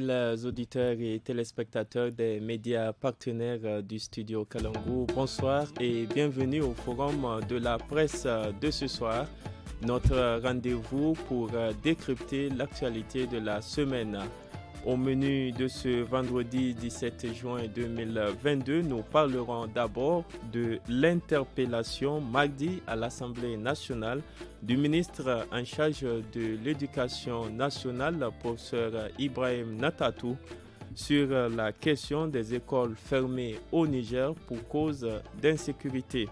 Les auditeurs et téléspectateurs des médias partenaires euh, du studio Kalangu, bonsoir et bienvenue au forum euh, de la presse euh, de ce soir, notre rendez-vous pour décrypter l'actualité de la semaine. Au menu de ce vendredi 17 juin 2022, nous parlerons d'abord de l'interpellation mardi à l'Assemblée nationale du ministre en charge de l'éducation nationale, professeur Ibrahim Natatou, sur la question des écoles fermées au Niger pour cause d'insécurité.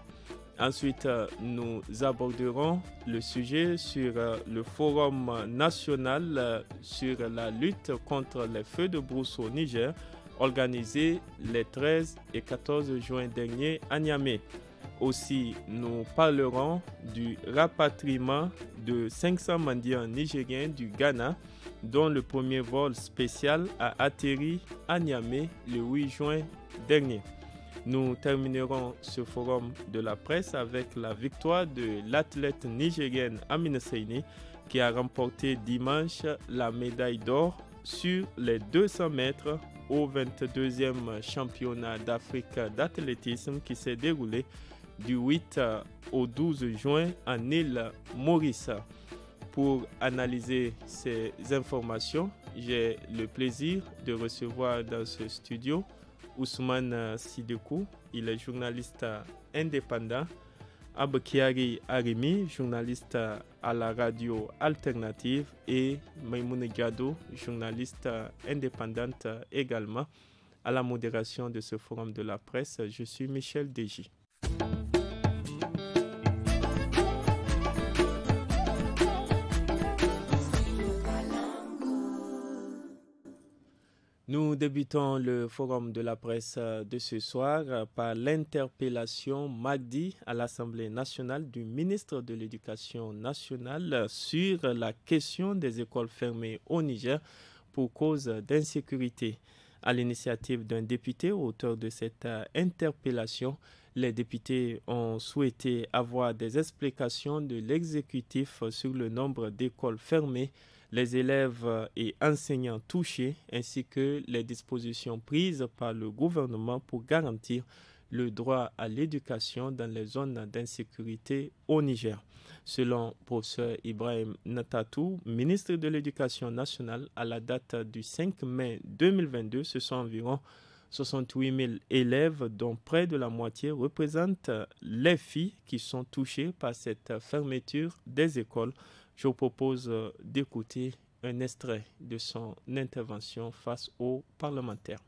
Ensuite, euh, nous aborderons le sujet sur euh, le Forum national euh, sur la lutte contre les feux de brousse au Niger, organisé les 13 et 14 juin dernier à Niamey. Aussi, nous parlerons du rapatriement de 500 mandiens nigériens du Ghana, dont le premier vol spécial a atterri à Niamey le 8 juin dernier. Nous terminerons ce forum de la presse avec la victoire de l'athlète nigérienne Amine Seini qui a remporté dimanche la médaille d'or sur les 200 mètres au 22e championnat d'Afrique d'athlétisme qui s'est déroulé du 8 au 12 juin en île Maurice. Pour analyser ces informations, j'ai le plaisir de recevoir dans ce studio Ousmane euh, Sidikou, il est journaliste euh, indépendant. Kiari Arimi, journaliste euh, à la radio alternative, et Maimoune Gado, journaliste indépendante également à la modération de ce forum de la presse. Je suis Michel Deji. Nous débutons le forum de la presse euh, de ce soir euh, par l'interpellation mardi à l'Assemblée nationale du ministre de l'Éducation nationale sur la question des écoles fermées au Niger pour cause d'insécurité. À l'initiative d'un député auteur de cette euh, interpellation, les députés ont souhaité avoir des explications de l'exécutif sur le nombre d'écoles fermées les élèves euh, et enseignants touchés ainsi que les dispositions prises par le gouvernement pour garantir le droit à l'éducation dans les zones d'insécurité au Niger. Selon professeur Ibrahim Natatou, ministre de l'Éducation nationale, à la date du 5 mai 2022, ce sont environ 68 000 élèves, dont près de la moitié représentent les filles qui sont touchées par cette fermeture des écoles je vous propose euh, d'écouter un extrait de son intervention face aux parlementaires.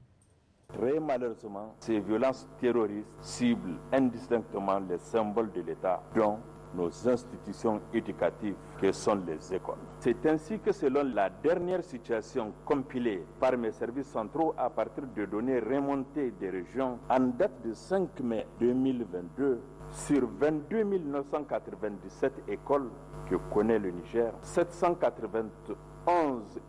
Très malheureusement, ces violences terroristes ciblent indistinctement les symboles de l'État, dont nos institutions éducatives que sont les écoles. C'est ainsi que selon la dernière situation compilée par mes services centraux à partir de données remontées des régions en date de 5 mai 2022, sur 22 997 écoles, je connais le Niger. 791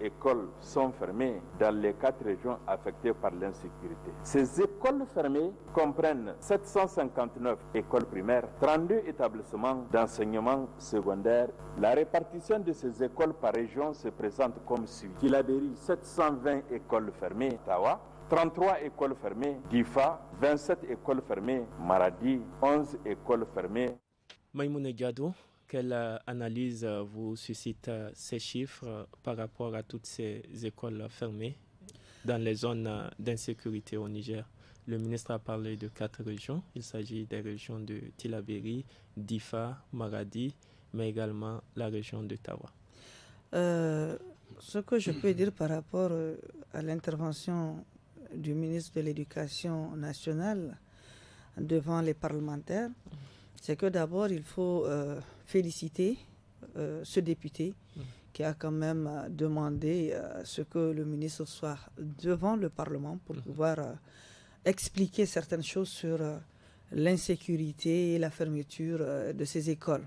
écoles sont fermées dans les quatre régions affectées par l'insécurité. Ces écoles fermées comprennent 759 écoles primaires, 32 établissements d'enseignement secondaire. La répartition de ces écoles par région se présente comme suit. Tilaberi, 720 écoles fermées, Tawa, 33 écoles fermées, gifa 27 écoles fermées, Maradi, 11 écoles fermées. Maïmoune Gado, quelle euh, analyse euh, vous suscite euh, ces chiffres par rapport à toutes ces écoles fermées dans les zones d'insécurité au Niger Le ministre a parlé de quatre régions. Il s'agit des régions de Tilaberi, Difa, Maradi, mais également la région de Tawa. ce que je peux dire par rapport à l'intervention du ministre de l'Éducation nationale devant les parlementaires, c'est que d'abord, il faut féliciter euh, ce député mmh. qui a quand même euh, demandé euh, ce que le ministre soit devant le Parlement pour mmh. pouvoir expliquer certaines choses sur l'insécurité et la fermeture de ces écoles.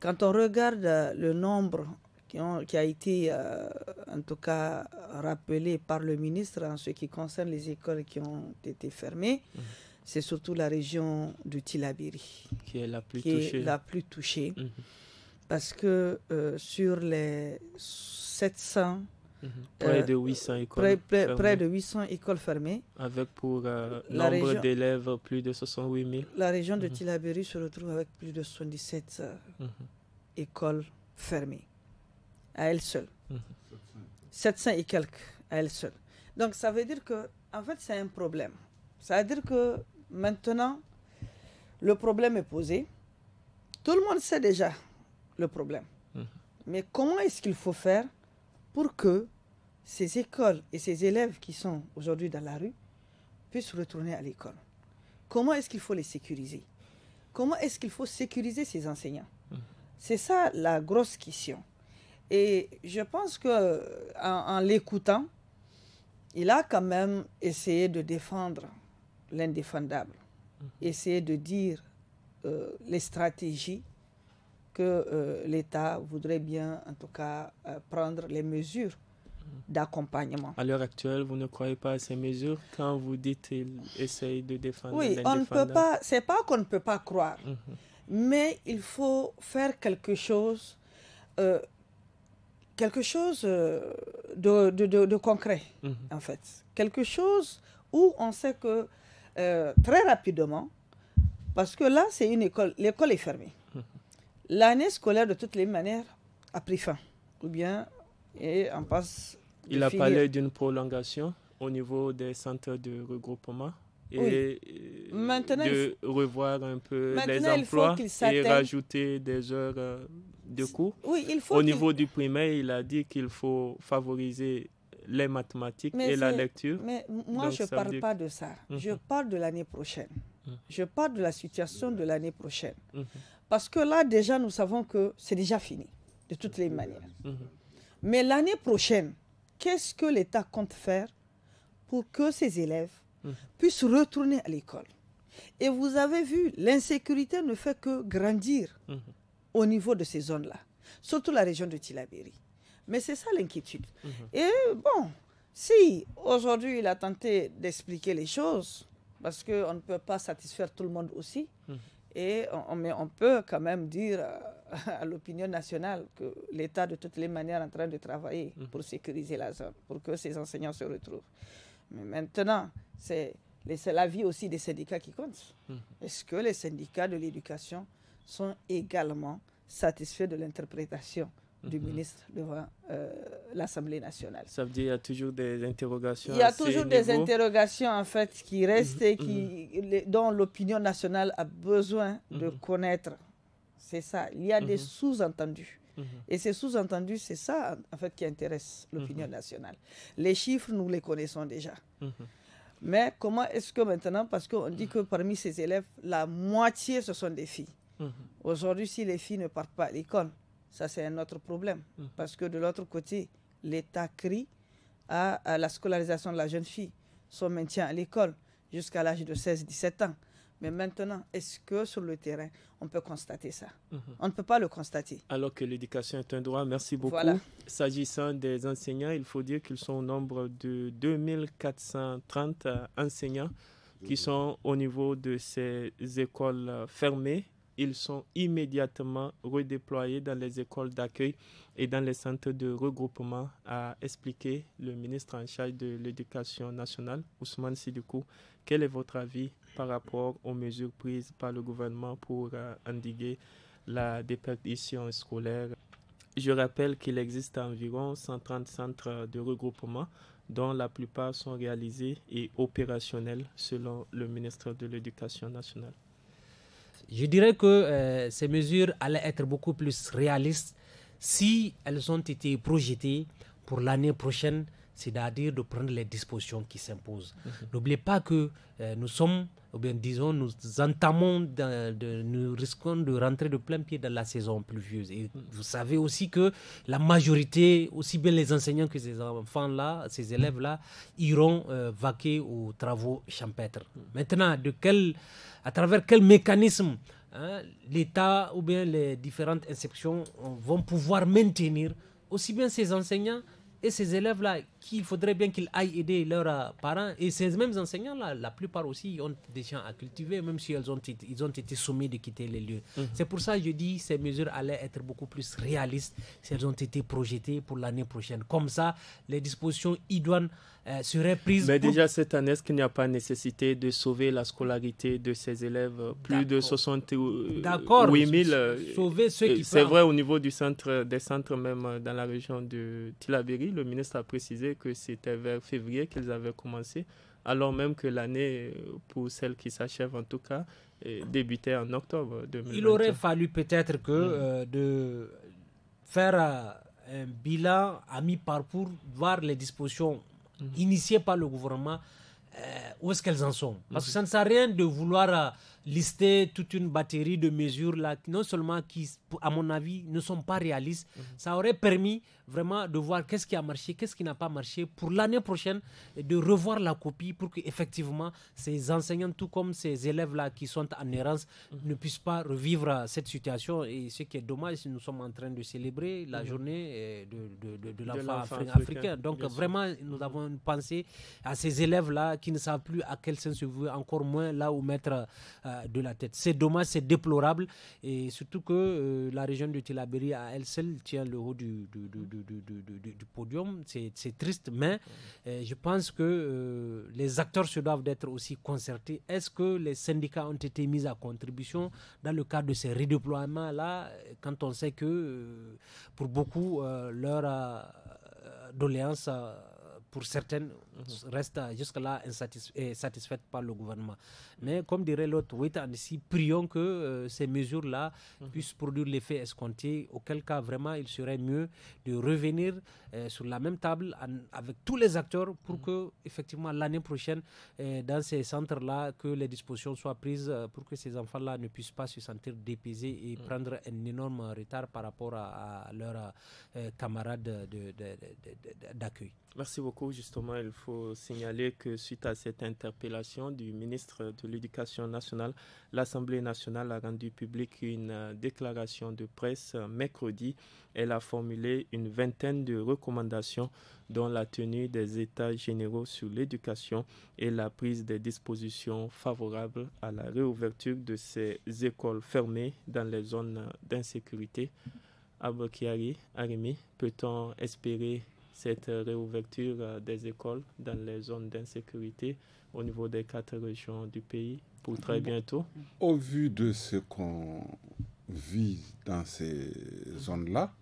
Quand on regarde le nombre qui, ont, qui a été en tout cas rappelé par le ministre en ce qui concerne les écoles qui ont été fermées, mmh c'est surtout la région du Tilabiri qui est la plus touchée. La plus touchée mhm. Parce que euh, sur les 700 mhm. Près, de 800 euh, écoles près, près, de 800 écoles fermées. Avec pour euh, nombre d'élèves plus de 68 000. La région de mmh. se retrouve avec plus de 77 mhm. écoles fermées, à elle seule. 700 et quelques, à elle seule. Donc ça veut dire que, en fait, c'est un problème. Ça veut dire que Maintenant, le problème est posé. Tout le monde sait déjà le problème. Hum. Mais comment est-ce qu'il faut faire pour que ces écoles et ces élèves qui sont aujourd'hui dans la rue puissent retourner à l'école Comment est-ce qu'il faut les sécuriser Comment est-ce qu'il faut sécuriser ces enseignants hum. C'est ça la grosse question. Et je pense que en l'écoutant, il a quand même essayé de défendre l'indéfendable. Mhm. Essayer de dire euh, les stratégies que euh, l'État voudrait bien, en tout cas, euh, prendre les mesures mhm. d'accompagnement. À l'heure actuelle, vous ne croyez pas à ces mesures quand vous dites qu'il essaye de défendre Oui, on ne peut pas, c'est pas qu'on ne peut pas croire, mhm. mais il faut faire quelque chose, quelque chose de, concret, en fait. Quelque chose où on sait que euh, très rapidement, parce que là, c'est une école, l'école est fermée. Hum. L'année scolaire, de toutes les manières, a pris fin, ou bien, et en passe. Il a parlé d'une prolongation au niveau des centres de regroupement et euh, maintenant, de revoir un peu les emplois et rajouter des heures euh, de cours. Au niveau du primaire, il a dit qu'il faut favoriser les mathématiques et la lecture. Mais moi, je ne parle pas de ça. Mhm. Je parle de l'année prochaine. Mhm. Je parle de la situation de l'année prochaine. Mhm. Parce que là, déjà, nous savons que c'est déjà fini, de toutes les manières. Mais l'année prochaine, qu'est-ce que l'État compte faire pour que ses élèves puissent retourner à l'école Et vous avez vu, l'insécurité ne fait que grandir au niveau de ces zones-là, surtout la région de Tilabéry. Mais c'est ça l'inquiétude. Mhm. Et bon, si aujourd'hui il a tenté d'expliquer les choses, parce qu'on ne peut pas satisfaire tout le monde aussi, mhm. et on, mais on peut quand même dire à, l'opinion nationale que l'État de toutes les manières est en train de travailler mhm. pour sécuriser la zone, pour que ces enseignants se retrouvent. Mais maintenant, c'est l'avis aussi des syndicats qui compte. Est-ce que les syndicats de l'éducation sont également satisfaits de l'interprétation du mhm. ministre devant euh, l'Assemblée nationale. Ça veut dire qu'il y a toujours des interrogations. Il y a toujours des interrogations en fait qui mhm. restent et qui, mhm. dont l'opinion nationale a besoin de connaître. C'est ça. Il y a des sous-entendus. Et ces sous-entendus, c'est ça en fait qui intéresse l'opinion nationale. Les chiffres, nous les connaissons déjà. Mais comment est-ce que maintenant, parce qu'on dit que parmi ces élèves, la moitié, ce sont des filles. Aujourd'hui, si les filles ne partent pas à l'école, ça, c'est un autre problème. Mhm. Parce que de l'autre côté, l'État crie à, la scolarisation de la jeune fille, son maintien à l'école jusqu'à l'âge de 16-17 ans. Mais maintenant, est-ce que sur le terrain, on peut constater ça mhm. On ne peut pas le constater. Alors que l'éducation est un droit, merci beaucoup. S'agissant des enseignants, il faut dire qu'ils sont au nombre de 2430 enseignants qui sont au niveau de ces écoles fermées ils sont immédiatement redéployés dans les écoles d'accueil et dans les centres de regroupement, a expliqué le ministre en charge de l'Éducation nationale, Ousmane Sidikou, Quel est votre avis par rapport aux mesures prises par le gouvernement pour euh, endiguer la déperdition scolaire je rappelle qu'il existe environ 130 centres de regroupement dont la plupart sont réalisés et opérationnels selon le ministre de l'Éducation nationale. Je dirais que euh, ces mesures allaient être beaucoup plus réalistes si elles ont été projetées pour l'année prochaine c'est-à-dire de prendre les dispositions qui s'imposent. Mhm. N'oubliez pas que euh, nous sommes, ou bien disons, nous entamons, de, nous risquons de rentrer de plein pied dans la saison pluvieuse. Et mhm. vous savez aussi que la majorité, aussi bien les enseignants que ces enfants-là, ces élèves-là, iront euh, vaquer aux travaux champêtres. Mhm. Maintenant, de quel, à travers quel mécanisme hein, l'État ou bien les différentes institutions vont pouvoir maintenir aussi bien ces enseignants et ces élèves-là, qu'il faudrait bien qu'ils aillent aider leurs parents, et ces mêmes enseignants-là, la plupart aussi ont des gens à cultiver, même si elles ont, ils ont été sommés de quitter les lieux. Mhm. C'est pour ça que je dis ces mesures allaient être beaucoup plus réalistes si elles ont été projetées pour l'année prochaine. Comme ça, les dispositions idoines euh, Mais déjà cette année, est-ce qu'il n'y a pas nécessité de sauver la scolarité de ces élèves euh, Plus de 68 000. Euh, sauver ceux qui C'est vrai, au niveau du centre, des centres même dans la région de Tilaberi, le ministre a précisé que c'était vers février qu'ils avaient commencé alors même que l'année, pour celle qui s'achève en tout cas, débutait en octobre 2020. Il aurait fallu peut-être que mm. de faire un bilan à mi-parcours, voir les dispositions initiées par le gouvernement, euh, où est-ce qu'elles en sont Parce que mhm. ça ne sert à rien de vouloir euh, lister toute une batterie de mesures là, non seulement qui, à mon avis, ne sont pas réalistes, mhm. ça aurait permis vraiment de voir qu'est-ce qui a marché, qu'est-ce qui n'a pas marché pour l'année prochaine, de revoir la copie pour qu'effectivement ces enseignants, tout comme ces élèves-là qui sont en errance, mhm. ne puissent pas revivre cette situation. Et ce qui est dommage, nous sommes en train de célébrer la mhm. journée euh, de, de, l'enfant africain. Donc vraiment, nous avons pensé à ces élèves-là qui ne savent plus à quel sens se vouer, encore moins là où mettre... Euh, de la tête. C'est dommage, c'est déplorable, et surtout que euh, la région de Tilaberi à elle seule tient le haut du, du, podium. C'est triste, mais euh, je pense que euh, les acteurs se doivent d'être aussi concertés. Est-ce que les syndicats ont été mis à contribution dans le cadre de ces redéploiements-là, quand on sait que pour beaucoup, leur doléance pour certaines, mhm. restent jusque-là satisfaites par le gouvernement. Mais comme dirait l'autre, oui, si prions que euh, ces mesures-là mhm. puissent produire l'effet escompté, auquel cas vraiment il serait mieux de revenir euh, sur la même table avec tous les acteurs pour mhm. que, effectivement, l'année prochaine, euh, dans ces centres-là, que les dispositions soient prises pour que ces enfants-là ne puissent pas se sentir dépaysés et prendre un énorme retard par rapport à, leurs camarades d'accueil. Merci beaucoup. Justement, il faut signaler que suite à cette interpellation du ministre de l'Éducation nationale, l'Assemblée nationale a rendu publique une euh, déclaration de presse euh, mercredi. Elle a formulé une vingtaine de recommandations dont la tenue des États généraux sur l'éducation et la prise des dispositions favorables à la réouverture de ces écoles fermées dans les zones euh, d'insécurité. Abokiari, Arimi, peut-on espérer cette euh, réouverture euh, des écoles dans les zones d'insécurité au niveau des quatre régions du pays pour très bientôt Au vu de ce qu'on vit dans ces zones-là,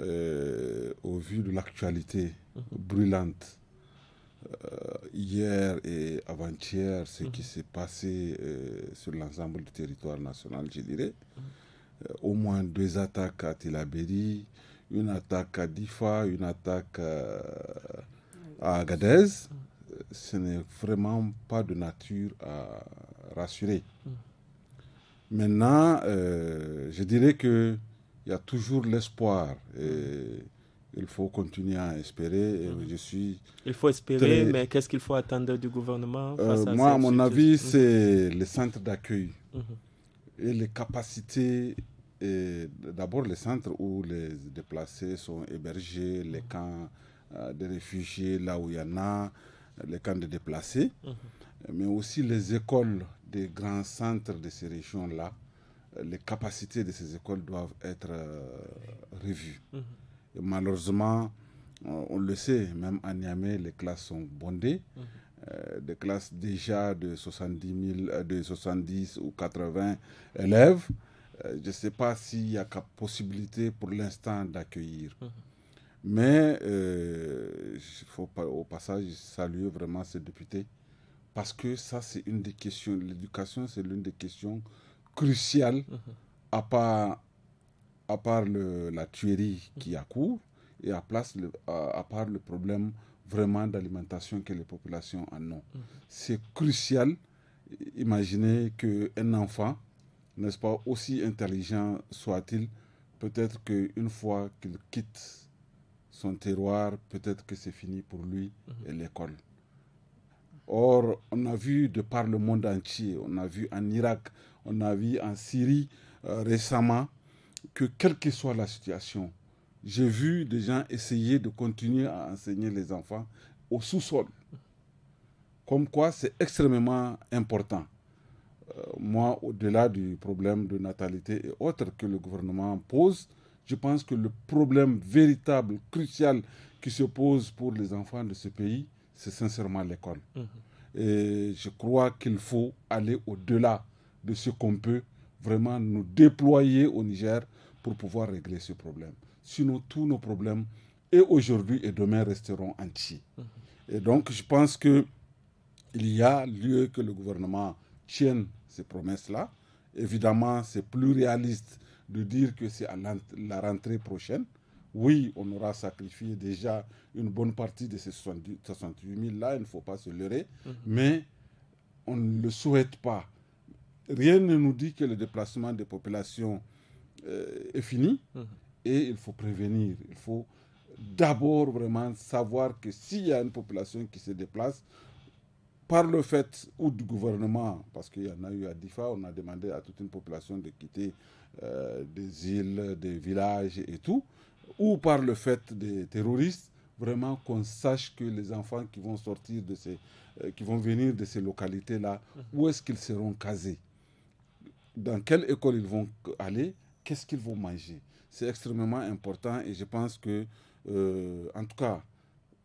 euh, au vu de l'actualité mhm. brûlante hier et avant-hier, ce qui mhm. s'est passé sur l'ensemble du territoire national, je dirais, mhm. au moins deux attaques à Tilaberi, une attaque à Difa, une attaque euh, à Agadez, ce n'est vraiment pas de nature à rassurer. Maintenant, euh, je dirais qu'il y a toujours l'espoir. Et il faut continuer à espérer. Mhm. je suis il faut espérer, mais qu'est-ce qu'il faut attendre du gouvernement euh, Moi, à mon avis, c'est les centres d'accueil mhm. et les capacités d'abord les centres où les déplacés sont hébergés, les mm. camps euh, de réfugiés, là où il y en a, les camps de déplacés, mm-hmm. mais aussi les écoles des grands centres de ces régions-là. Euh, les capacités de ces écoles doivent être euh, revues. Mm-hmm. malheureusement, on le sait, même à Niamey, les classes sont bondées. Mm-hmm. des classes déjà de 70, de 70 ou 80 élèves. Euh, je ne sais pas s'il y a possibilité pour l'instant d'accueillir. Mhm. Mais il euh, faut au passage saluer vraiment ces députés parce que ça, c'est une des questions. L'éducation, c'est l'une des questions cruciales mhm. à part, à part la tuerie mhm. qui a cours et à, à, part le problème vraiment d'alimentation que les populations en ont. C'est crucial. Imaginez qu'un enfant n'est-ce pas, aussi intelligent soit-il, peut-être qu'une fois qu'il quitte son terroir, peut-être que c'est fini pour lui mhm. et l'école. Or, on a vu de par le monde entier, on a vu en Irak, on a vu en Syrie euh, récemment, que quelle que soit la situation, j'ai vu des gens essayer de continuer à enseigner les enfants au sous-sol. Comme quoi, c'est extrêmement important. Euh, moi, au-delà du problème de natalité et autres que le gouvernement pose, je pense que le problème véritable, crucial qui se pose pour les enfants de ce pays, c'est sincèrement l'école. Mhm. Et je crois qu'il faut aller au-delà de ce qu'on peut vraiment nous déployer au Niger pour pouvoir régler ce problème. Sinon, tous nos problèmes, et aujourd'hui et demain, resteront entiers. Mhm. Et donc, je pense qu'il y a lieu que le gouvernement tiennent ces promesses-là. Évidemment, c'est plus réaliste de dire que c'est à la rentrée prochaine. Oui, on aura sacrifié déjà une bonne partie de ces 68 000-là, il ne faut pas se leurrer, mhm. mais on ne le souhaite pas. Rien ne nous dit que le déplacement des populations euh, est fini mhm. et il faut prévenir. Il faut d'abord vraiment savoir que s'il y a une population qui se déplace, par le fait ou du gouvernement, parce qu'il y en a eu à Difa, on a demandé à toute une population de quitter euh, des îles, des villages et tout, ou par le fait des terroristes, vraiment qu'on sache que les enfants qui vont sortir de ces, euh, qui vont venir de ces localités-là, mhm. où est-ce qu'ils seront casés, dans quelle école ils vont aller, qu'est-ce qu'ils vont manger. C'est extrêmement important et je pense que, euh, en tout cas,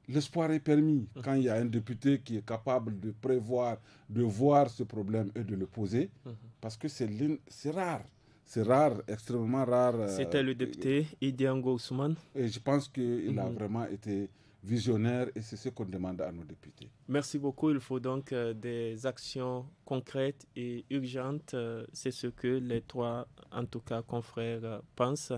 L'espoir est permis quand il y a un député qui est capable de prévoir, de voir ce problème et de le poser, mhm. parce que c'est rare. C'est rare, extrêmement rare. Euh, C'était le député Idiango Ousmane. Et je pense qu'il a mhm. vraiment été visionnaire et c'est ce qu'on demande à nos députés. Merci beaucoup. Il faut donc euh, des actions concrètes et urgentes. Euh, c'est ce que les trois, en tout cas, confrères pensent.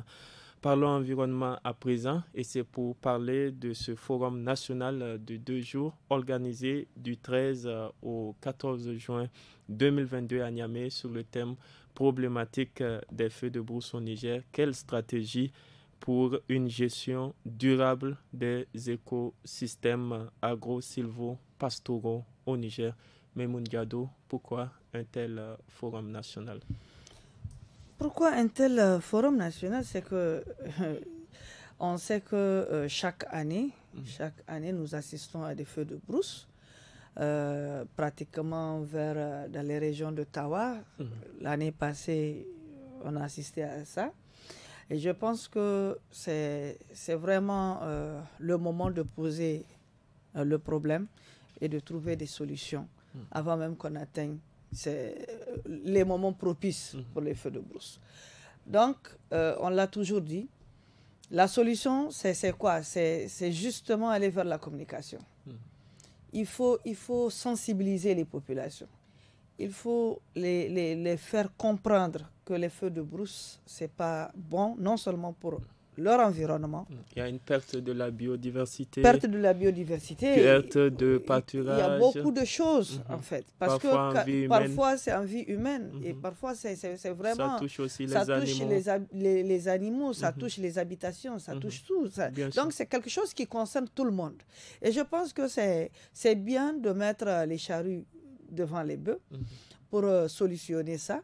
Parlons environnement à présent et c'est pour parler de ce forum national euh, de deux jours organisé du 13 euh, au 14 juin 2022 à Niamey sur le thème problématique euh, des feux de brousse au Niger. Quelle stratégie pour une gestion durable des écosystèmes agro-silvo-pastoraux au Niger Mais Diado, pourquoi un tel forum national pourquoi un tel euh, forum national C'est que euh, on sait que euh, chaque année, mhm. chaque année, nous assistons à des feux de brousse. pratiquement vers dans les régions de Mmh. L'année passée, on a assisté à ça. Et je pense que c'est vraiment le moment de poser le problème et de trouver des solutions mhm. avant même qu'on atteigne c'est euh, les moments propices mhm. pour les feux de brousse. Donc, euh, on l'a toujours dit, la solution, c'est quoi C'est justement aller vers la communication. Mhm. Il, faut, il faut sensibiliser les populations. Il faut les, les, les faire comprendre que les feux de brousse, c'est pas bon, non seulement pour leur environnement. Mm. Il y a une perte de la biodiversité. Perte de la biodiversité. Perte de pâturage. Il y a beaucoup de choses, mm-hmm. en fait. Parce que parfois, c'est en vie humaine. Et mm-hmm. parfois, c'est vraiment. Ça touche aussi les ça touche animaux. Les, les, animaux, ça mm-hmm. touche les habitations, ça touche tout. Donc, c'est quelque chose qui concerne tout le monde. Et je pense que c'est bien de mettre les charrues devant les bœufs pour euh, solutionner ça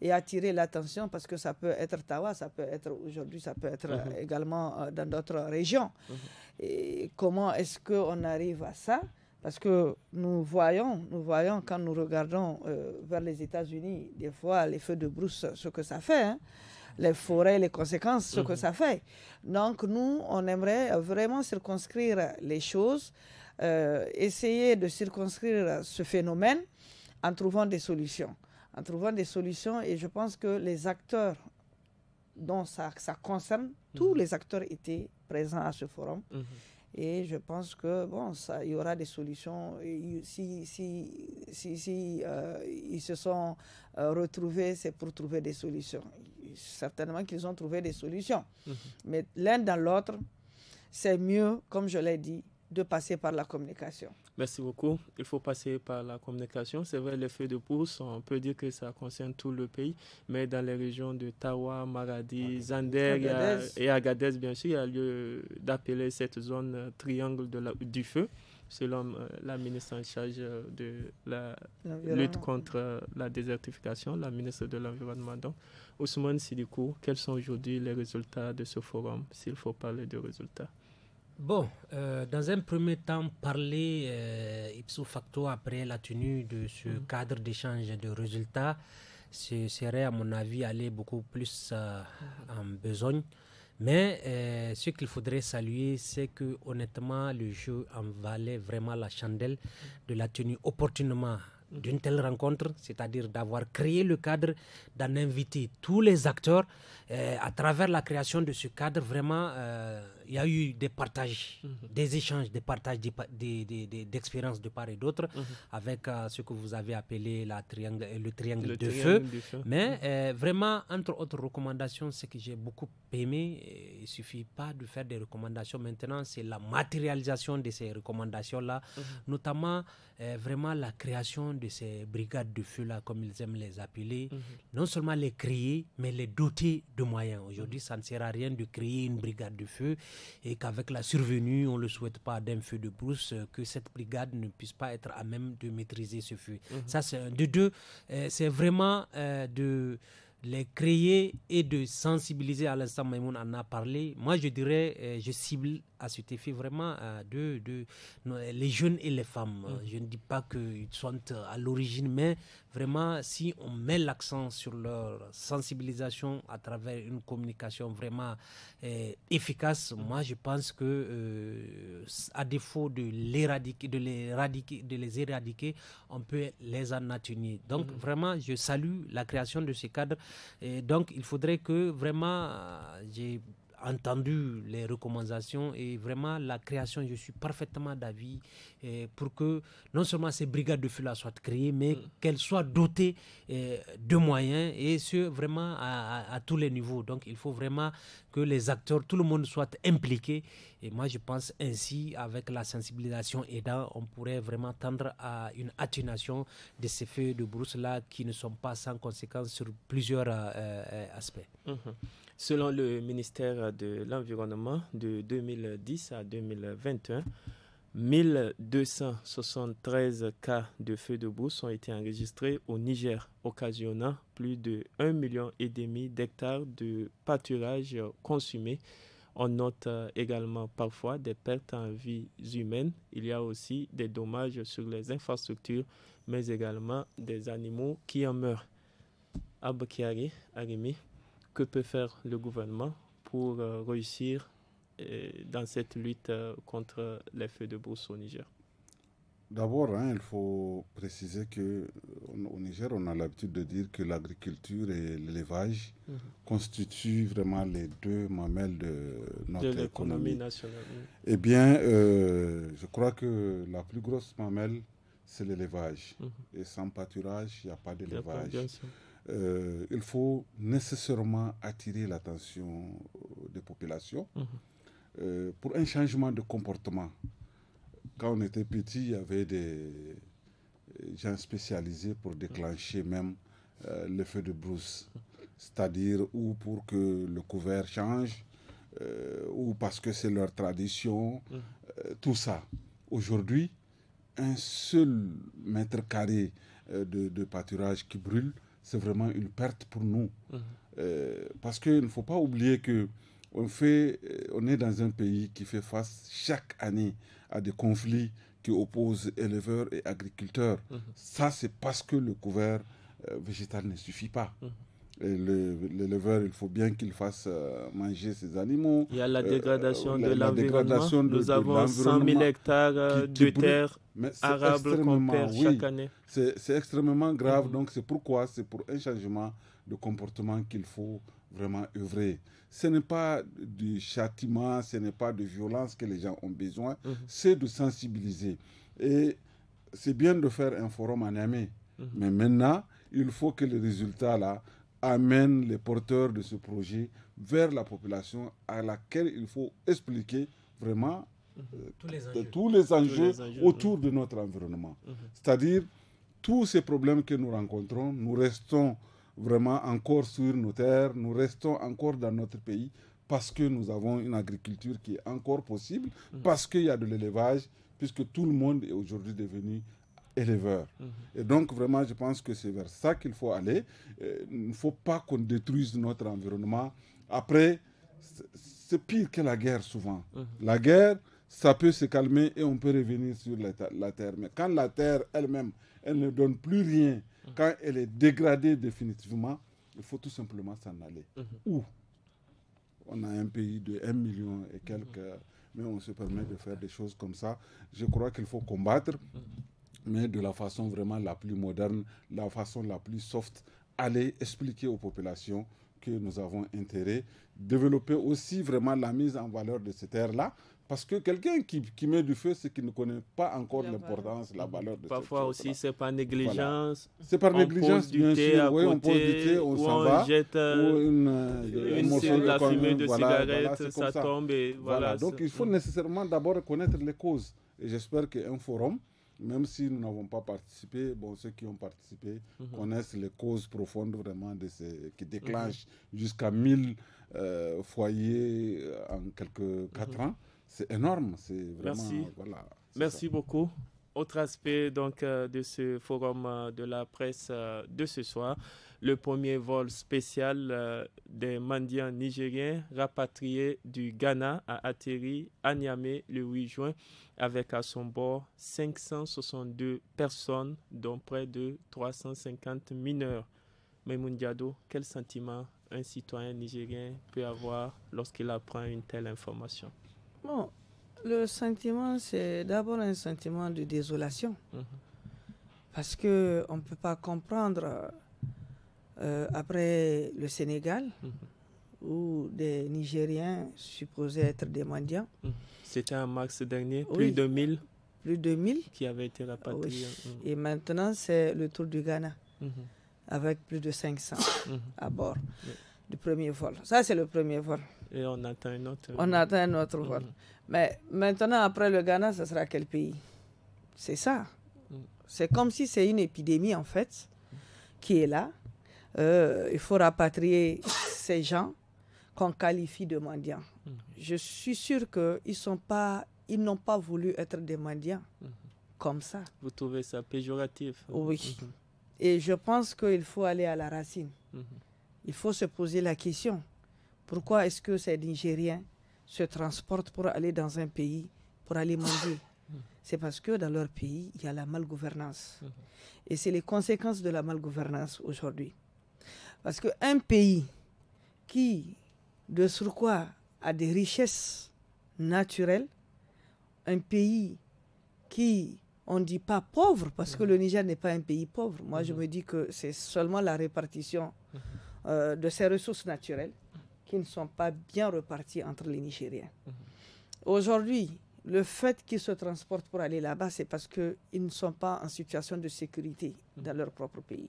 et attirer l'attention parce que ça peut être Tawa, ça peut être aujourd'hui, ça peut être mhm. euh, également euh, dans d'autres régions. Mhm. Et comment est-ce qu'on arrive à ça parce que nous voyons, nous voyons quand nous regardons euh, vers les États-Unis, des fois les feux de brousse, ce que ça fait, hein. les forêts, les conséquences, ce que mhm. ça fait. Donc nous, on aimerait vraiment circonscrire les choses, essayer de circonscrire ce phénomène en trouvant des solutions en trouvant des solutions. Et je pense que les acteurs dont ça, ça concerne, tous mhm. les acteurs étaient présents à ce forum. Mhm. Et je pense que bon, ça, il y aura des solutions. S'ils si, si, si, euh, ils se sont euh, retrouvés, c'est pour trouver des solutions. Certainement qu'ils ont trouvé des solutions. Mhm. Mais l'un dans l'autre, c'est mieux, comme je l'ai dit, de passer par la communication. Merci beaucoup. Il faut passer par la communication. C'est vrai, les feux de pouce, on peut dire que ça concerne tout le pays, mais dans les régions de Tawa, Maradi, Zander et Agadez, bien sûr, il y a lieu d'appeler cette zone euh, triangle de la, du feu, selon euh, la ministre en charge euh, de la lutte contre la désertification, la ministre de l'Environnement. Donc, Ousmane Sidikou, quels sont aujourd'hui les résultats de ce forum, s'il faut parler de résultats Bon, euh, dans un premier temps, parler euh, ipso facto après la tenue de ce mhm. cadre d'échange de résultats, ce serait à mon avis aller beaucoup plus euh, en besogne. Mais ce qu'il faudrait saluer, c'est que honnêtement, le jeu en valait vraiment la chandelle de la tenue opportunement d'une telle rencontre, c'est-à-dire d'avoir créé le cadre, d'en inviter tous les acteurs à travers la création de ce cadre vraiment il y a eu des partages, mhm. des échanges, des partages d'expériences de part et d'autre mhm. avec euh, ce que vous avez appelé la triangle, le triangle, de, feu. Mais mhm. euh, vraiment, entre autres recommandations, ce que j'ai beaucoup aimé, il ne suffit pas de faire des recommandations maintenant, c'est la matérialisation de ces recommandations-là, notamment euh, vraiment la création de ces brigades de feu-là, comme ils aiment les appeler, non seulement les créer, mais les doter de moyens. Aujourd'hui, ça ne sert à rien de créer une brigade de feu et qu'avec la survenue, on ne le souhaite pas, d'un feu de brousse, euh, que cette brigade ne puisse pas être à même de maîtriser ce feu. Mhm. Ça, c'est un De deux, euh, c'est vraiment euh, de les créer et de sensibiliser. À l'instant, Maïmoun en a parlé. Moi, je dirais, je cible à cet effet vraiment euh, de, de les jeunes et les femmes. Mm. Je ne dis pas qu'ils sont à l'origine, mais vraiment si on met l'accent sur leur sensibilisation à travers une communication vraiment euh, efficace, mm. moi je pense que euh, à défaut de de les éradiquer, de les éradiquer, on peut les en atténuer. Donc mm. vraiment, je salue la création de ce cadre. Et donc il faudrait que vraiment j'ai entendu les recommandations et vraiment la création, je suis parfaitement d'avis euh, pour que non seulement ces brigades de là soient créées, mais mm. qu'elles soient dotées euh, de moyens et ce vraiment à, tous les niveaux. Donc il faut vraiment que les acteurs, tout le monde soit impliqué et moi je pense ainsi avec la sensibilisation aidant, on pourrait vraiment tendre à une atténuation de ces feux de brousse là qui ne sont pas sans conséquences sur plusieurs euh, aspects. Mm-hmm. Selon le ministère de l'Environnement, de 2010 à 2021, 1273 cas de feux de brousse ont été enregistrés au Niger, occasionnant plus de 1,5 million d'hectares de pâturage consumés. On note également parfois des pertes en vies humaines. Il y a aussi des dommages sur les infrastructures, mais également des animaux qui en meurent. Abkiari Arimi, que peut faire le gouvernement pour euh, réussir euh, dans cette lutte euh, contre les feux de brousse au Niger D'abord, hein, il faut préciser que au Niger, on a l'habitude de dire que l'agriculture et l'élevage mhm. constituent vraiment les deux mamelles de notre économie. nationale. Eh bien, je crois que la plus grosse mamelle, c'est l'élevage. Mhm. Et sans pâturage, il n'y a pas d'élevage. Euh, il faut nécessairement attirer l'attention euh, des populations mhm. euh, pour un changement de comportement. Quand on était petit, il y avait des gens spécialisés pour déclencher même euh, le feu de brousse, c'est-à-dire ou pour que le couvert change, ou parce que c'est leur tradition, mhm. tout ça. Aujourd'hui, un seul mètre carré de pâturage qui brûle, c'est vraiment une perte pour nous. Mhm. Euh, parce qu'il ne faut pas oublier que on, fait, euh, on est dans un pays qui fait face chaque année à des conflits qui opposent éleveurs et agriculteurs. Mhm. Ça, c'est parce que le couvert euh, végétal ne suffit pas. Mhm. L'éleveur, il faut bien qu'il fasse euh, manger ses animaux. Il y a la euh, euh, dégradation de l'environnement. Nous avons 100 000 hectares de terre arables qu'on chaque année. C'est extrêmement grave. Mhm. Donc, c'est pourquoi c'est pour un changement de comportement qu'il faut vraiment œuvrer. Ce n'est pas du châtiment, ce n'est pas de violence que les gens ont besoin, mhm. c'est de sensibiliser. Et c'est bien de faire un forum en mhm. mais maintenant, il faut que les résultats là amène les porteurs de ce projet vers la population à laquelle il faut expliquer vraiment mhm. euh, tous, les enjeux, autour de notre environnement. Mhm. C'est-à-dire, tous ces problèmes que nous rencontrons, nous restons vraiment encore sur nos terres, nous restons encore dans notre pays parce que nous avons une agriculture qui est encore possible, mhm. parce qu'il y a de l'élevage, puisque tout le monde est aujourd'hui devenu éleveurs. Mhm. Et donc, vraiment, je pense que c'est vers ça qu'il faut aller. Euh, il ne faut pas qu'on détruise notre environnement. Après, c'est pire que la guerre souvent. Mhm. La guerre, ça peut se calmer et on peut revenir sur la, terre. Mais quand la terre elle-même, elle ne donne plus rien, mhm. quand elle est dégradée définitivement, il faut tout simplement s'en aller. Où on a un pays de 1 million et quelques, mais on se permet de faire des choses comme ça. Je crois qu'il faut combattre mais de la façon vraiment la plus moderne, la façon la plus soft, aller expliquer aux populations que nous avons intérêt, développer aussi vraiment la mise en valeur de ces terres là parce que quelqu'un qui, qui, met du feu, c'est qu'il ne connaît pas encore l'importance, la valeur de Parfois aussi, c'est par négligence. C'est par négligence, bien sûr. on pose du thé, on s'en va. jette euh, ou une, euh, de fumée de cigarette, ça, tombe. Et voilà, Donc, il faut nécessairement d'abord connaître les causes. Et j'espère qu'un forum même si nous n'avons pas participé, bon, ceux qui ont participé mhm. connaissent les causes profondes vraiment de ce qui mhm. déclenchent jusqu'à 1000 euh, foyers euh, en quelques 4 mhm. ans. C'est énorme, c'est vraiment. Merci, voilà, Merci beaucoup. Autre aspect donc euh, de ce forum de la presse de ce soir, le premier vol spécial euh, des Mandians nigériens rapatriés du Ghana a atterri à Niamey le 8 juin avec à son bord 562 personnes, dont près de 350 mineurs. Mais Mundiado, quel sentiment un citoyen nigérien peut avoir lorsqu'il apprend une telle information Bon, le sentiment, c'est d'abord un sentiment de désolation. Mhm. Parce qu'on ne peut pas comprendre euh, euh, après le Sénégal, mhm. où des Nigériens supposés être des mendiants. Mhm. C'était en mars dernier, plus de 1000. Plus de 1000. Qui avaient été rapatriés. Ah mhm. Et maintenant, c'est le tour du Ghana, avec plus de 500 à bord du premier vol. Ça, c'est le premier vol. Et on attend un autre. On attend un autre vol. Mais maintenant, après le Ghana, ce sera quel pays C'est ça. C'est comme si c'est une épidémie, en fait, qui est là euh, il faut rapatrier ces gens qu'on qualifie de mendiants. Mm-hmm. Je suis sûr qu'ils n'ont pas, voulu être des mendiants mm-hmm. comme ça. Vous trouvez ça péjoratif hein? Oui. Mm-hmm. Et je pense qu'il faut aller à la racine. Il faut se poser la question. Pourquoi est-ce que ces Nigériens se transportent pour aller dans un pays, pour aller manger c'est parce que dans leur pays, il y a la malgouvernance. Et c'est les conséquences de la malgouvernance aujourd'hui. Parce qu'un pays qui, de surcroît, a des richesses naturelles, un pays qui, on ne dit pas pauvre, parce que mhm. le Niger n'est pas un pays pauvre. Moi, je mhm. me dis que c'est seulement la répartition mhm. euh, de ces ressources naturelles qui ne sont pas bien reparties entre les Nigériens. Aujourd'hui, le fait qu'ils se transportent pour aller là-bas, c'est parce qu'ils ne sont pas en situation de sécurité dans leur propre pays.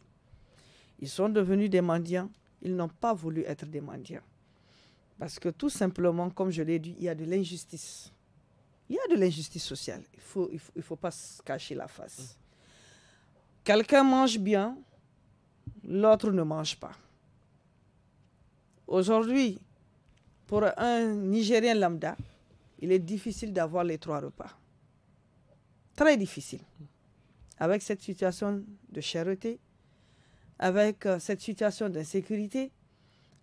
Ils sont devenus des mendiants. Ils n'ont pas voulu être des mendiants. Parce que tout simplement, comme je l'ai dit, il y a de l'injustice. Il y a de l'injustice sociale. Il ne faut, il faut, pas se cacher la face. Quelqu'un mange bien, l'autre ne mange pas. Aujourd'hui, pour un Nigérien lambda, il est difficile d'avoir les trois repas. Très difficile. Avec cette situation de charité, avec euh, cette situation d'insécurité,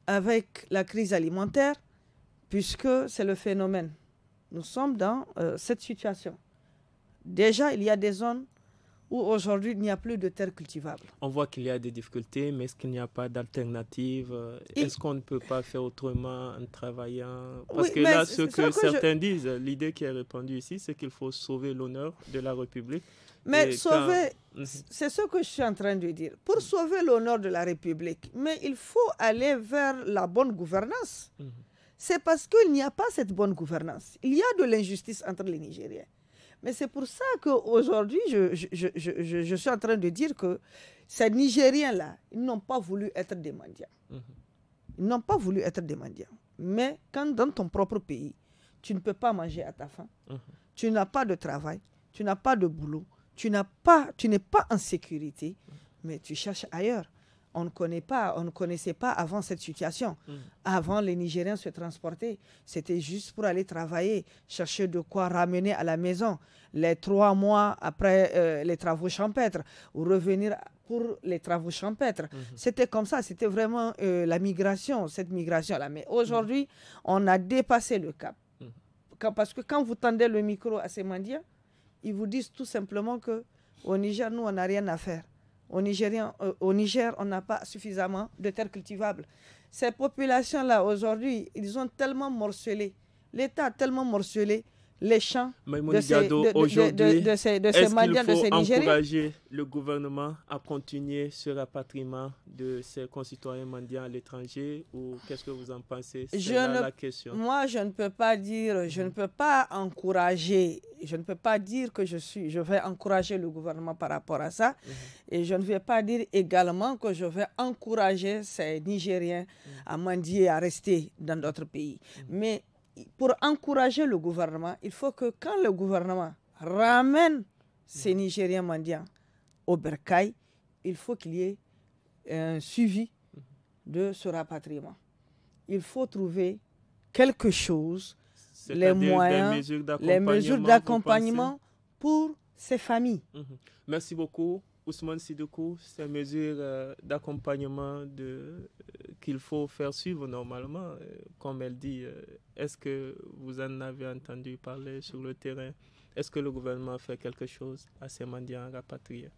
avec la crise alimentaire, puisque c'est le phénomène. Nous sommes dans euh, cette situation. Déjà, il y a des zones où aujourd'hui il n'y a plus de terres cultivables. On voit qu'il y a des difficultés, mais est-ce qu'il n'y a pas d'alternative Est-ce qu'on ne peut pas faire autrement en travaillant Parce que là, ce que, certains disent, l'idée qui est répandue ici, c'est qu'il faut sauver l'honneur de la République mais sauver, mm-hmm. c'est ce que je suis en train de dire. Pour mm-hmm. sauver l'honneur de la République, mais il faut aller vers la bonne gouvernance. Mm-hmm. C'est parce qu'il n'y a pas cette bonne gouvernance. Il y a de l'injustice entre les Nigériens. Mais c'est pour ça qu'aujourd'hui, je, je, suis en train de dire que ces Nigériens-là, ils n'ont pas voulu être des mendiants. Ils n'ont pas voulu être des mendiants. Mais quand dans ton propre pays, tu ne peux pas manger à ta faim, tu n'as pas de travail, tu n'as pas de boulot, tu n'as pas, tu n'es pas en sécurité, mais tu cherches ailleurs. On ne connaît pas, on ne connaissait pas avant cette situation. Mm. Avant, les Nigériens se transportaient. C'était juste pour aller travailler, chercher de quoi ramener à la maison. Les trois mois après euh, les travaux champêtres, ou revenir pour les travaux champêtres. Mm-hmm. C'était comme ça, c'était vraiment euh, la migration, cette migration-là. Mais aujourd'hui, mm. on a dépassé le cap. Mm. Parce que quand vous tendez le micro à ces mendiants, ils vous disent tout simplement que au Niger, nous, on n'a rien à faire. Au, euh, au Niger, on n'a pas suffisamment de terres cultivables. Ces populations-là, aujourd'hui, ils ont tellement morcelé, l'État a tellement morcelé les champs de ces, de, de, ces, Nigériens ces ce de ces encourager le gouvernement à continuer ce rapatriement de ses concitoyens Mandiens à l'étranger ou qu'est-ce que vous en pensez C'est la question. Moi, je ne peux pas dire, je ne peux pas encourager, je ne peux pas dire que je, suis, je vais encourager le gouvernement par rapport à ça. Mhm. Et je ne vais pas dire également que je vais encourager ces Nigériens mhm. à Mandier, à rester dans d'autres pays. Mhm. Mais pour encourager le gouvernement, il faut que quand le gouvernement ramène ces mm. Nigériens mendiants au Berkaï, il faut qu'il y ait un suivi mm-hmm. de ce rapatriement. Il faut trouver quelque chose, les moyens, les mesures d'accompagnement pour ces familles. Mm-hmm. Merci beaucoup. Ousmane Sidoukou, ces mesures euh, d'accompagnement euh, qu'il faut faire suivre normalement, euh, comme elle dit, est-ce que vous en avez entendu parler sur le terrain Est-ce que le gouvernement a fait quelque chose à ces mendiants rapatriés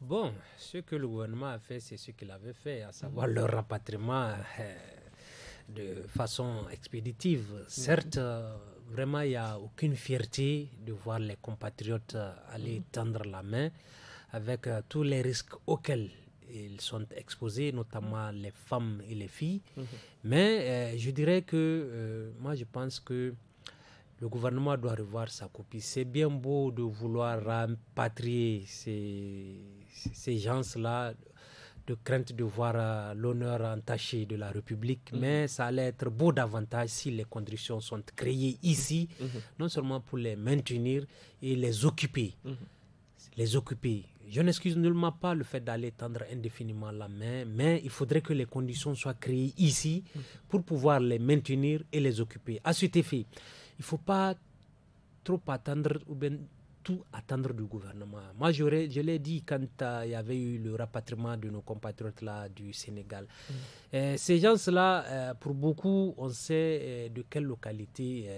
Bon, ce que le gouvernement a fait, c'est ce qu'il avait fait, à savoir le rapatriement de façon expéditive. Mm-hmm. Certes, vraiment, il n'y a aucune fierté de voir les compatriotes aller mm-hmm. tendre la main avec euh, tous les risques auxquels ils sont exposés, notamment mm-hmm. les femmes et les filles. Mm-hmm. Mais euh, je dirais que euh, moi, je pense que le gouvernement doit revoir sa copie. C'est bien beau de vouloir rapatrier ces, gens-là de crainte de voir l'honneur entaché de la République, mm-hmm. mais ça allait être beau davantage si les conditions sont créées ici, non seulement pour les maintenir et les occuper. Les occuper je n'excuse nullement pas le fait d'aller tendre indéfiniment la main, mais il faudrait que les conditions soient créées ici pour pouvoir les maintenir et les occuper. À cet effet, il ne faut pas trop attendre ou bien tout attendre du gouvernement. Moi, je l'ai dit quand euh, il y avait eu le rapatriement de nos compatriotes là du Sénégal. Mm. Euh, ces gens-là, euh, pour beaucoup, on sait de quelle localité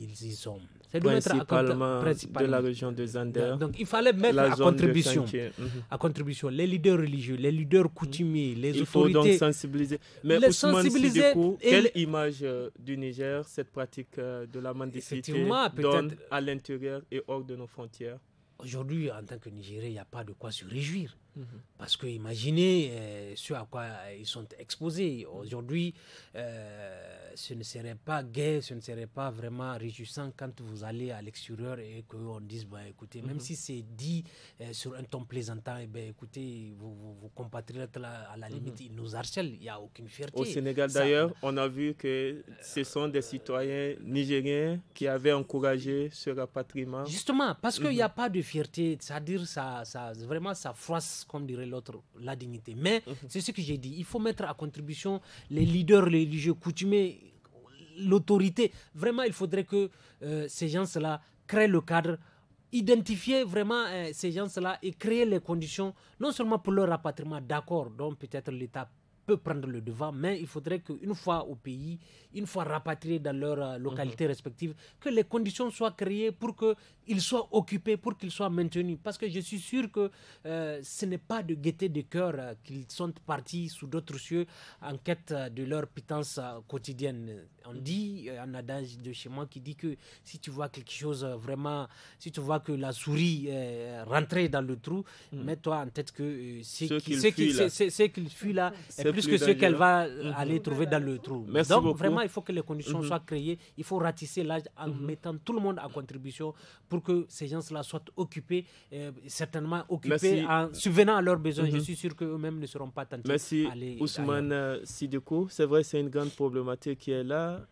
ils y sont. C'est principalement, de la région de Zander. Donc, il fallait mettre à contribution, mhm. à contribution les leaders religieux, les leaders coutumiers, les autorités. Il faut donc sensibiliser. Mais les Ousmane sensibiliser quelle image euh, du Niger cette pratique euh, de la mendicité donne à l'intérieur et hors de nos frontières Aujourd'hui, en tant que Nigérien, il n'y a pas de quoi se réjouir. Mhm. Parce que imaginez sur euh, ce à quoi ils sont exposés. Aujourd'hui, euh, ce ne serait pas gay ce ne serait pas vraiment réjouissant quand vous allez à l'extérieur et qu'on dise, bah écoutez, même mhm. si c'est dit euh, sur un ton plaisantant, et eh ben, écoutez, vos, compatriotes, à la limite, mhm. ils nous harcèlent, il n'y a aucune fierté. Au Sénégal, d'ailleurs, on a vu que ce sont des citoyens nigériens qui avaient encouragé ce rapatriement. Justement, parce qu'il n'y a pas de fierté, c'est-à-dire, ça, ça, vraiment, ça froisse comme dirait l'autre, la dignité. Mais mhm. c'est ce que j'ai dit, il faut mettre à contribution les leaders religieux coutumés, l'autorité. Vraiment, il faudrait que euh, ces gens-là créent le cadre identifier vraiment euh, ces gens-là et créer les conditions, non seulement pour leur rapatriement, d'accord, donc peut-être l'État peut prendre le devant, mais il faudrait qu'une fois au pays, une fois rapatriés dans leur euh, localité mhm. respective, que les conditions soient créées pour que ils soient occupés, pour qu'ils soient maintenus. Parce que je suis sûr que euh, ce n'est pas de gaieté de cœur euh, qu'ils sont partis sous d'autres cieux en quête euh, de leur pitance quotidienne. On mm. dit, un adage de chez moi qui dit que si tu vois quelque chose vraiment, si tu vois que la souris est rentrée dans le trou, mm. mets-toi en tête que ce qui, suit fuit là est, plus, que ce qu'elle va mm-hmm. aller trouver dans le trou. Merci Donc vraiment, il faut que les conditions mm-hmm. soient créées. Il faut ratisser l'âge en mm-hmm. mettant tout le monde en contribution pour que ces gens-là soient occupés, euh, certainement occupés en subvenant à leurs besoins. Je mhm. suis sûr qu'eux-mêmes ne seront pas tentés. Merci Ousmane euh, Sideko. C'est vrai, c'est une grande problématique qui est là.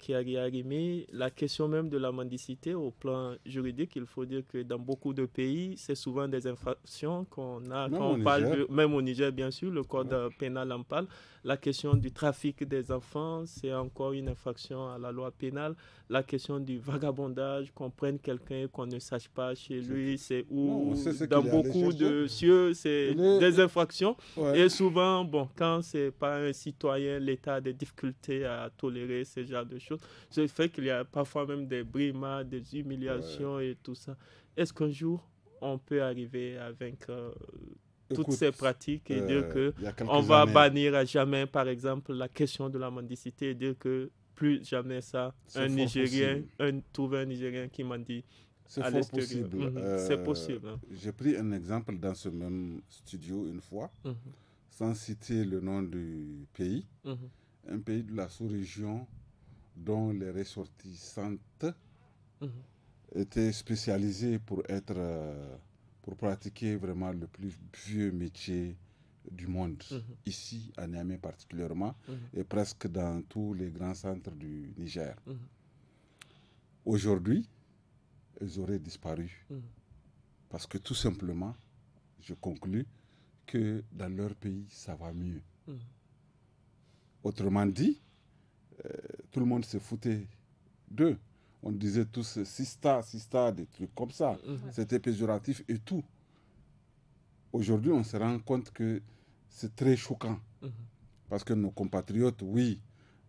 Kiari la question même de la mendicité au plan juridique, il faut dire que dans beaucoup de pays, c'est souvent des infractions qu'on a, même parle même au Niger bien sûr, le code pénal en parle. La question du trafic des enfants, c'est encore une infraction à la loi pénale. La question du vagabondage, qu'on prenne quelqu'un qu'on ne sache pas chez lui, c'est où, dans beaucoup de cieux, c'est des infractions. Et souvent, bon, quand c'est pas un citoyen, l'État a des difficultés à tolérer ce genre de choses. Ce fait qu'il y a parfois même des brimades, des humiliations et tout ça. Est-ce qu'un jour, on peut arriver à vaincre euh, toutes ces pratiques et dire euh, que on va bannir à jamais, par exemple, la question de la mendicité et dire que plus jamais ça, un Nigérien, un, trouver un Nigérien qui mendie. dit possible. Mhm. Euh, C'est possible. Hein. J'ai pris un exemple dans ce même studio une fois, mhm. sans citer le nom du pays, mhm. un pays de la sous-région dont les ressortissantes étaient spécialisées pour être euh, pour pratiquer vraiment le plus vieux métier du monde, mhm. ici à Niamey particulièrement, mhm. et presque dans tous les grands centres du Niger. Mhm. Aujourd'hui, ils auraient disparu. Parce que tout simplement, je conclus que dans leur pays, ça va mieux. Autrement dit, euh, tout le monde se foutait d'eux on disait tous euh, sista, sista, des trucs comme ça. Mm-hmm. C'était péjoratif et tout. Aujourd'hui, on se rend compte que c'est très choquant. Mm-hmm. Parce que nos compatriotes, oui,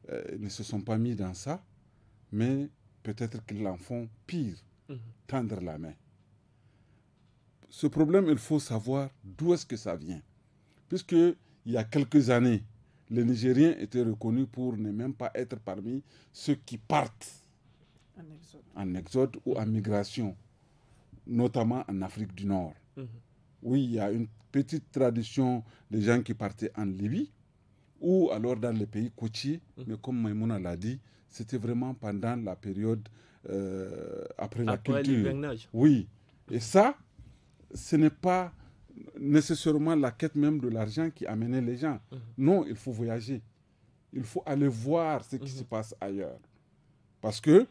euh, ne se sont pas mis dans ça, mais peut-être qu'ils en font pire, mm-hmm. tendre la main. Ce problème, il faut savoir d'où est-ce que ça vient. Puisque il y a quelques années, les Nigériens étaient reconnus pour ne même pas être parmi ceux qui partent en exode, ou en migration, notamment en Afrique du Nord. Mhm. Oui, il y a une petite tradition des gens qui partaient en Libye ou alors dans les pays côtiers, mhm. mais comme Maïmouna l'a dit, c'était vraiment pendant la période euh, après, la culture. Oui, et ça, ce n'est pas nécessairement la quête même de l'argent qui amenait les gens. Mhm. Non, il faut voyager. Il faut aller voir ce qui se passe ailleurs. Parce que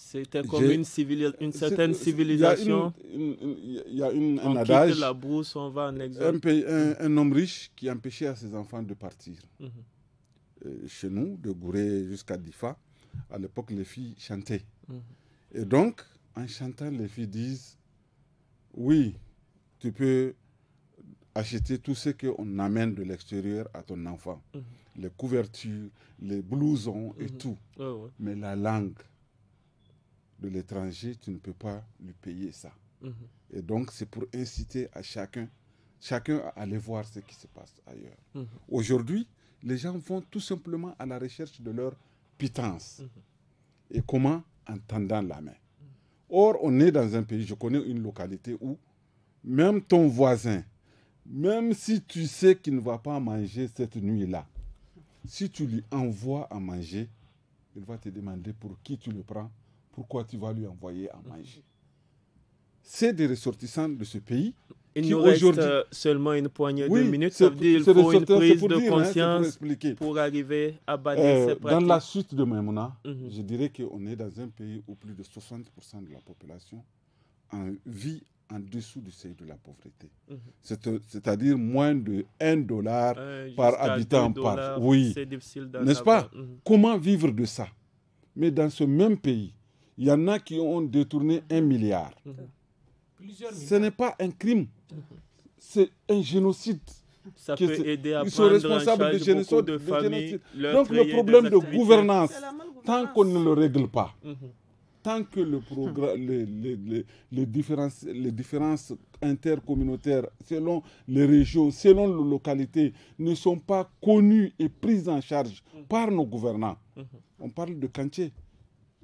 c'était comme une, certaine civilisation. Il y a, une, un adage. la brousse, on va en Un, homme riche qui empêchait à ses enfants de partir. Mhm. Euh, chez nous, de gourer jusqu'à Difa, à l'époque, les filles chantaient. Mhm. Et donc, en chantant, les filles disent Oui, tu peux acheter tout ce qu'on amène de l'extérieur à ton enfant. Mhm. Les couvertures, les blousons et tout. Mais la langue de l'étranger, tu ne peux pas lui payer ça. Mhm. Et donc, c'est pour inciter à chacun, chacun à aller voir ce qui se passe ailleurs. Mhm. Aujourd'hui, les gens vont tout simplement à la recherche de leur pitance. Mhm. Et comment En tendant la main. Or, on est dans un pays, je connais une localité où même ton voisin, même si tu sais qu'il ne va pas manger cette nuit-là, si tu lui envoies à manger, il va te demander pour qui tu le prends pourquoi tu vas lui envoyer à manger C'est des ressortissants de ce pays. Il qui nous reste euh, seulement une poignée de minutes. Il faut une prise de hein, conscience pour, arriver à bannir euh, ces pratiques. Dans la suite de Maimona, mhm. je dirais qu'on est dans un pays où plus de 60% de la population vit en dessous du seuil de la pauvreté. Mhm. C'est-à-dire moins de 1 dollar par habitant par Oui. C'est difficile N'est-ce pas mhm. Comment vivre de ça Mais dans ce même pays, il y en a qui ont détourné un milliard. Mhm. Ce n'est pas un crime, c'est un génocide. ils sont responsables de, génocide, Donc le problème de gouvernance, tant qu'on ne le règle pas, mhm. tant que mhm. les, différences, intercommunautaires selon les régions, selon les localités, ne sont pas connues et prises en charge par nos gouvernants. On parle de cantier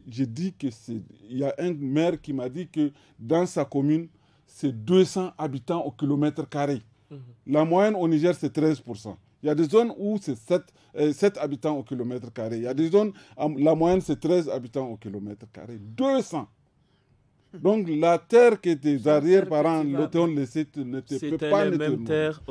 j'ai dit que c'est. Il y a un maire qui m'a dit que dans sa commune, c'est 200 habitants au kilomètre carré. Mhm. La moyenne au Niger, c'est 13%. Il y a des zones où c'est 7, euh, habitants au kilomètre carré. Il y a des zones, euh, la moyenne, c'est 13 habitants au kilomètre carré. 200 hmm. donc la terre que tes arrière-parents l'ont laissée, ne te pas les tu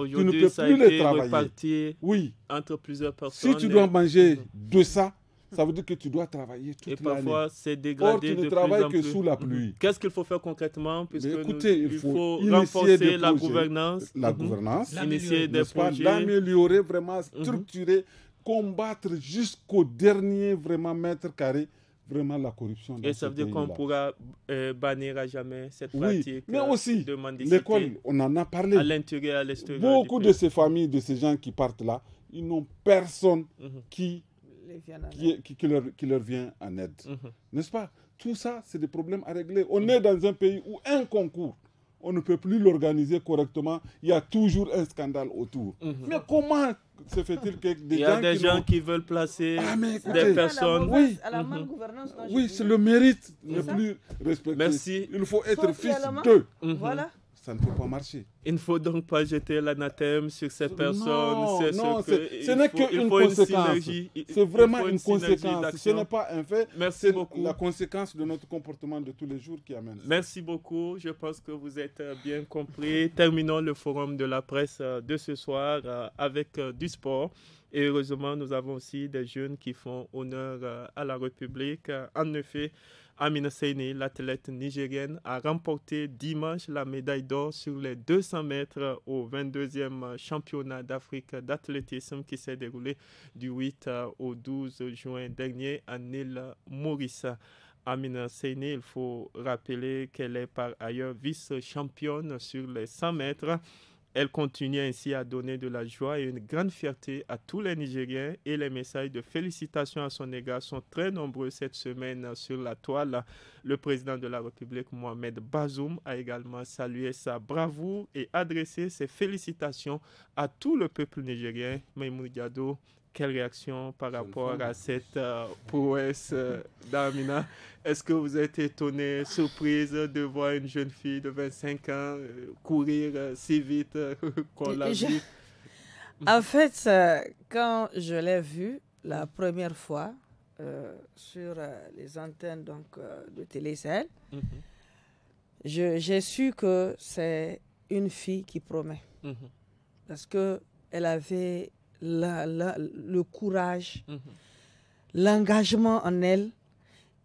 ne peux plus travailler. Oui. Entre plusieurs personnes. Si tu dois manger mhm. de ça, ça veut dire que tu dois travailler toute l'année. Et parfois, c'est dégradé Or, tu ne travailles que sous la pluie. Mhm. Qu'est-ce qu'il faut faire concrètement Écoutez, il faut, renforcer la gouvernance. La mhm. gouvernance. vraiment, mhm. structurer, combattre jusqu'au dernier vraiment mètre carré vraiment la corruption. Dans Et ça veut dire qu'on pourra euh, bannir à jamais cette oui, pratique. Mais euh, aussi, l'école, on en a parlé. À l'intérieur, à l'extérieur. Beaucoup de ces familles, de ces gens qui partent là, ils n'ont personne qui qui, leur, qui, leur, vient en aide. Mhm. N'est-ce pas Tout ça, c'est des problèmes à régler. On est dans un pays où un concours, on ne peut plus l'organiser correctement. Il y a toujours un scandale autour. Mhm. Mais comment se fait-il que des gens... y a des gens qui veulent placer ah, des personnes... À la mauvaise, oui, c'est le mérite le plus respecté. Merci. Il faut être fils d'eux. Voilà. Mhm ça ne peut pas marcher. Il ne faut donc pas jeter l'anathème sur ces personnes. Non, non ce, n'est qu'une conséquence. C'est vraiment une, conséquence. Ce n'est pas un fait. Merci La conséquence de notre comportement de tous les jours qui amène. Merci beaucoup. Je pense que vous êtes euh, bien compris. Terminons le forum de la presse euh, de ce soir euh, avec du sport. Et heureusement, nous avons aussi des jeunes qui font honneur à la République. En effet, Amina Seine, l'athlète nigérienne, a remporté dimanche la médaille d'or sur les 200 mètres au 22e championnat d'Afrique d'athlétisme qui s'est déroulé du 8 euh, au 12 juin dernier à Nil Maurice. Amina Seine. il faut rappeler qu'elle est par ailleurs vice-championne sur les 100 mètres. Elle continue ainsi à donner de la joie et une grande fierté à tous les Nigériens et les messages de félicitations à son égard sont très nombreux cette semaine sur la toile. Le président de la République, Mohamed Bazoum, a également salué sa bravoure et adressé ses félicitations à tout le peuple nigérien quelle réaction par rapport à cette euh, prouesse euh, d'Amina Est-ce que vous êtes étonné, surprise de voir une jeune fille de 25 ans euh, courir si vite qu'on l'a En fait, quand je l'ai vue la première fois sur les antennes donc, de télé mm-hmm. j'ai su que c'est une fille qui promet. Mm-hmm. Parce que elle avait le courage, mhm. l'engagement en elle,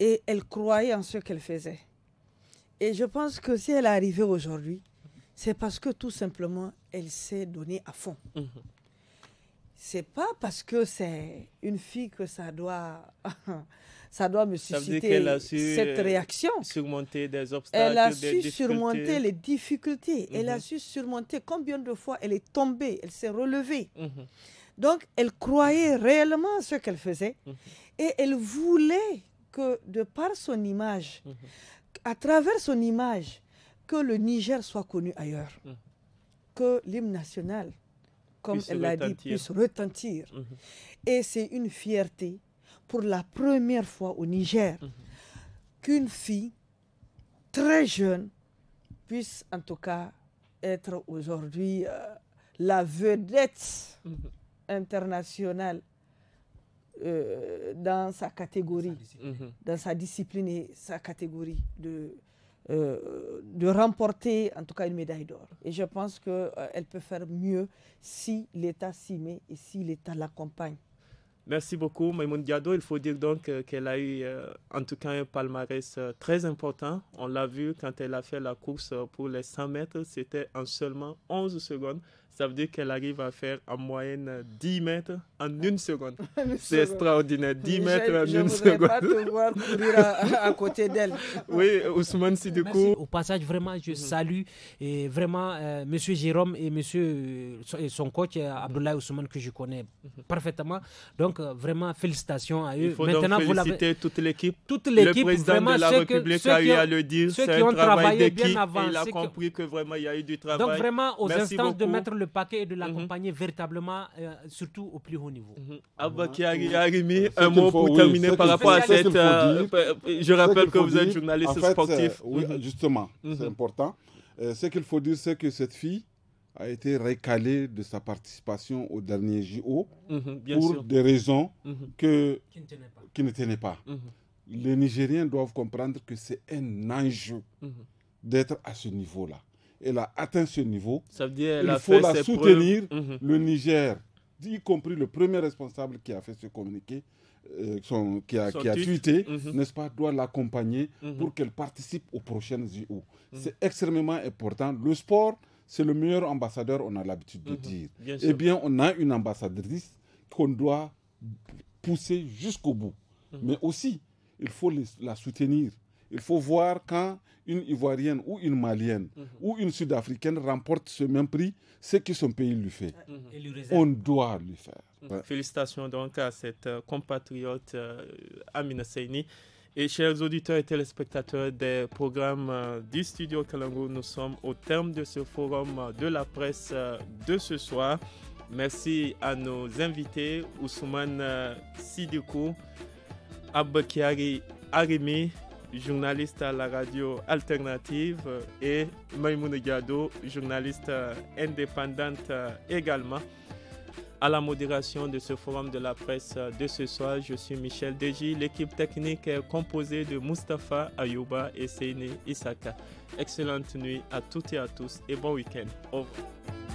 et elle croyait en ce qu'elle faisait. Et je pense que si elle est arrivée aujourd'hui, c'est parce que tout simplement, elle s'est donnée à fond. Mhm. C'est pas parce que c'est une fille que ça doit, ça doit me susciter cette euh, réaction. Surmonter des obstacles. Elle a su surmonter les difficultés. Elle a mhm. su surmonter combien de fois elle est tombée, elle s'est relevée. Donc, elle croyait réellement ce qu'elle faisait mhm. et elle voulait que, de par son image, mhm. à travers son image, que le Niger soit connu ailleurs, mhm. que l'hymne national, comme elle l'a dit, puisse retentir. Et c'est une fierté pour la première fois au Niger qu'une fille très jeune puisse en tout cas être aujourd'hui euh, la vedette international euh, dans sa catégorie, mhm. dans sa discipline et sa catégorie, de, euh, de remporter en tout cas une médaille d'or. Et je pense qu'elle euh, peut faire mieux si l'État s'y met et si l'État l'accompagne. Merci beaucoup, Maïmoun Diado. Il faut dire donc qu'elle a eu en tout cas un palmarès très important. On l'a vu quand elle a fait la course pour les 100 mètres, c'était en seulement 11 secondes. Ça veut dire qu'elle arrive à faire en moyenne 10 mètres en une seconde. C'est extraordinaire. 10 mètres en je une seconde. Pas te voir courir à, côté d'elle. Oui, Ousmane coup. Au passage, vraiment, je mhm. salue et vraiment M. Euh, monsieur Jérôme et Monsieur euh, son coach euh, Abdoulaye Ousmane que je connais mhm. parfaitement. Donc vraiment félicitations à eux. Il faut Maintenant, donc féliciter vous toute l'équipe. Toute l'équipe. Le président de la République a eu à le dire. Ceux qui ont travaillé bien avant. Il a compris que... vraiment il y a eu du travail. Donc vraiment aux instances de mettre le paquet et de mhm. l'accompagner véritablement, euh, surtout au plus haut niveau. Mhm. Abba ah mhm. un mot pour terminer par rapport à cette. Euh, euh, je rappelle que vous êtes journaliste sportif. oui, justement, c'est important. ce qu'il faut dire, c'est que cette fille a été récalée de sa participation au dernier JO pour des raisons que, qui ne tenaient pas. les Nigériens doivent comprendre que c'est un enjeu d'être à ce niveau-là elle a atteint ce niveau. Ça il faut la soutenir. Mhm. Le Niger, y compris le premier responsable qui a fait ce communiqué, euh, son, qui a, tweeté, mhm. n'est-ce pas, doit l'accompagner mhm. pour qu'elle participe aux prochaines JO. C'est extrêmement important. Le sport, c'est le meilleur ambassadeur, on a l'habitude de dire. eh bien, on a une ambassadrice qu'on doit pousser jusqu'au bout. Mais aussi, il faut la soutenir. Il faut voir quand une Ivoirienne ou une Malienne mhm. ou une Sud-Africaine remporte ce même prix, ce que son pays lui fait. Mhm. On doit lui faire. Mhm. Félicitations donc à cette euh, compatriote euh, Amina Seini. Et chers auditeurs et téléspectateurs des programmes euh, du studio Kalango, nous sommes au terme de ce forum de la presse de ce soir. Merci à nos invités, Ousmane Sidikou, Abakari Arimi journaliste à la radio alternative, euh, et Maïmoune Gado, journaliste euh, indépendante euh, également. À la modération de ce forum de la presse de ce soir, je suis Michel Deji. L'équipe technique est composée de Mustapha Ayouba et Seine Isaka. Excellente nuit à toutes et à tous et bon week-end. Au revoir.